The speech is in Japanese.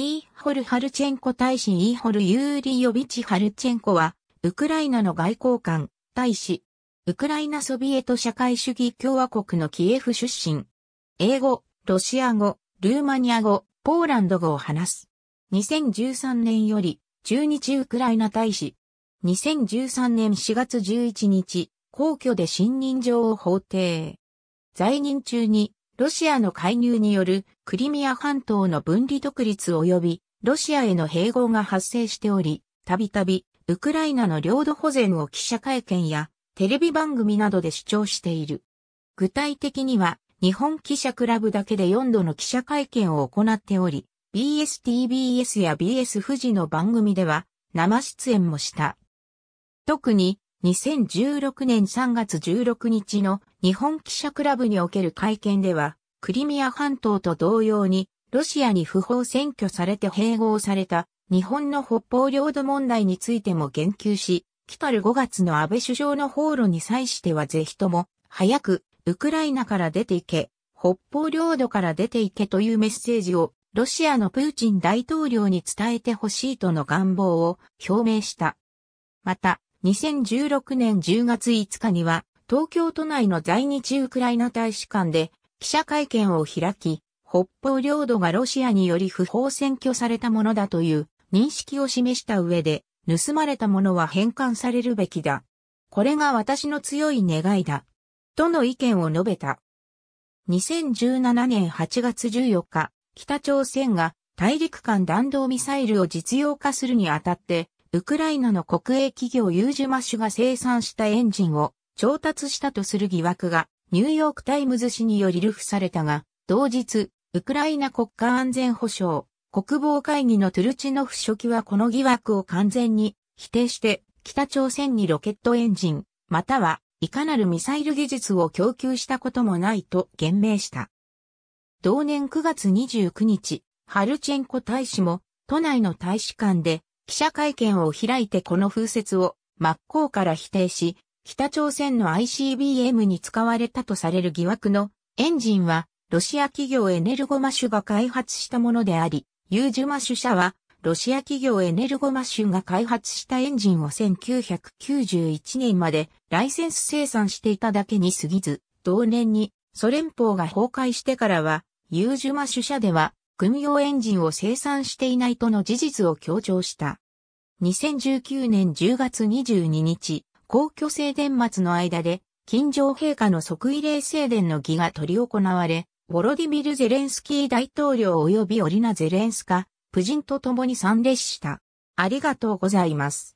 イーホル・ハルチェンコ大使イーホル・ユーリヨビチ・ハルチェンコは、ウクライナの外交官、大使、ウクライナソビエト社会主義共和国のキエフ出身。英語、ロシア語、ルーマニア語、ポーランド語を話す。2013年より、中日ウクライナ大使。2013年4月11日、皇居で信任状を法定。在任中にロシアの介入によるクリミア半島の分離独立及びロシアへの併合が発生しており、たびたびウクライナの領土保全を記者会見やテレビ番組などで主張している。具体的には日本記者クラブだけで4度の記者会見を行っており、BSTBS や BS 富士の番組では生出演もした。特に2016年3月16日の日本記者クラブにおける会見では、クリミア半島と同様に、ロシアに不法占拠されて併合された日本の北方領土問題についても言及し、来たる5月の安倍首相の訪露に際してはぜひとも、早く、ウクライナから出ていけ、北方領土から出ていけというメッセージを、ロシアのプーチン大統領に伝えてほしいとの願望を表明した。また、2016年10月5日には、東京都内の在日ウクライナ大使館で記者会見を開き、北方領土がロシアにより不法占拠されたものだという認識を示した上で、盗まれたものは返還されるべきだ。これが私の強い願いだ。との意見を述べた。2017年8月14日、北朝鮮が大陸間弾道ミサイルを実用化するにあたって、ウクライナの国営企業ユージュマッシュが生産したエンジンを調達したとする疑惑がニューヨークタイムズ紙により流布されたが、同日、ウクライナ国家安全保障、国防会議のトゥルチノフ書記はこの疑惑を完全に否定して北朝鮮にロケットエンジン、またはいかなるミサイル技術を供給したこともないと言明した。同年9月29日、ハルチェンコ大使も都内の大使館で記者会見を開いてこの風説を真っ向から否定し、北朝鮮の ICBM に使われたとされる疑惑のエンジンはロシア企業エネルゴマシュが開発したものであり、ユージュマシュ社はロシア企業エネルゴマシュが開発したエンジンを1991年までライセンス生産していただけに過ぎず、同年にソ連邦が崩壊してからは、ユージュマシュ社では軍用エンジンを生産していないとの事実を強調した。2019年10月22日、皇居正殿末の間で、近城陛下の即位礼正殿の儀が執り行われ、ボロディミル・ゼレンスキー大統領及びオリナ・ゼレンスカ、夫人と共に参列した。ありがとうございます。